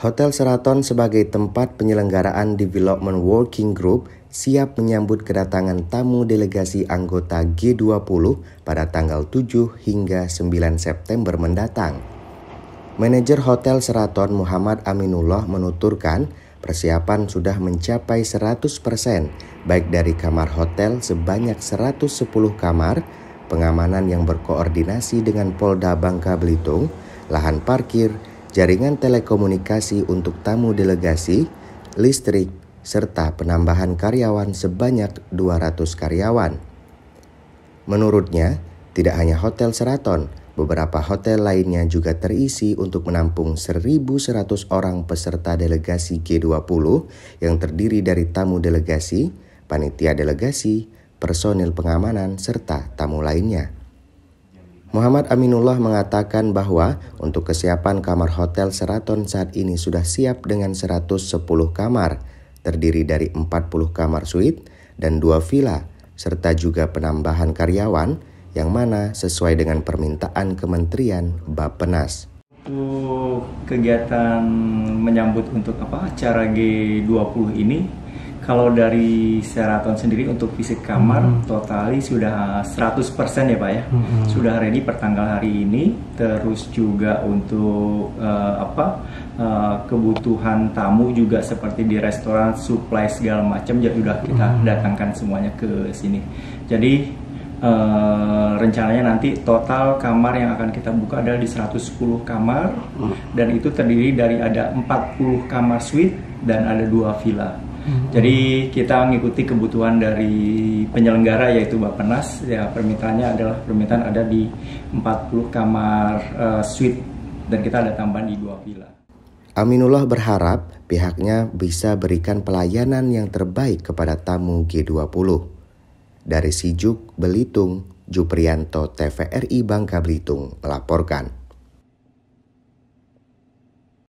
Hotel Seraton sebagai tempat penyelenggaraan Development Working Group siap menyambut kedatangan tamu delegasi anggota G20 pada tanggal 7 hingga 9 September mendatang. Manajer Hotel Seraton Muhammad Aminullah menuturkan, persiapan sudah mencapai 100% baik dari kamar hotel sebanyak 110 kamar, pengamanan yang berkoordinasi dengan Polda Bangka Belitung, lahan parkir, jaringan telekomunikasi untuk tamu delegasi, listrik, serta penambahan karyawan sebanyak 200 karyawan. Menurutnya, tidak hanya Hotel Seraton, beberapa hotel lainnya juga terisi untuk menampung 1.100 orang peserta delegasi G20 yang terdiri dari tamu delegasi, panitia delegasi, personil pengamanan, serta tamu lainnya. Muhammad Aminullah mengatakan bahwa untuk kesiapan kamar hotel Seraton saat ini sudah siap dengan 110 kamar, terdiri dari 40 kamar suite dan dua villa, serta juga penambahan karyawan yang mana sesuai dengan permintaan Kementerian Bapenas. Untuk kegiatan menyambut untuk apa acara G20 ini kalau dari Seraton sendiri untuk fisik kamar -hmm. totali sudah 100% ya Pak ya. -hmm. Sudah ready pertanggal hari ini terus juga untuk uh, apa uh, kebutuhan tamu juga seperti di restoran supply segala macam jadi sudah kita -hmm. datangkan semuanya ke sini. Jadi Uh, rencananya nanti total kamar yang akan kita buka adalah di 110 kamar hmm. dan itu terdiri dari ada 40 kamar suite dan ada dua villa. Hmm. Jadi kita mengikuti kebutuhan dari penyelenggara yaitu Bappenas. Ya permintaannya adalah permintaan ada di 40 kamar uh, suite dan kita ada tambahan di dua villa. Aminullah berharap pihaknya bisa berikan pelayanan yang terbaik kepada tamu G20. Dari Sijuk, Belitung, Juprianto TVRI Bangka Belitung melaporkan.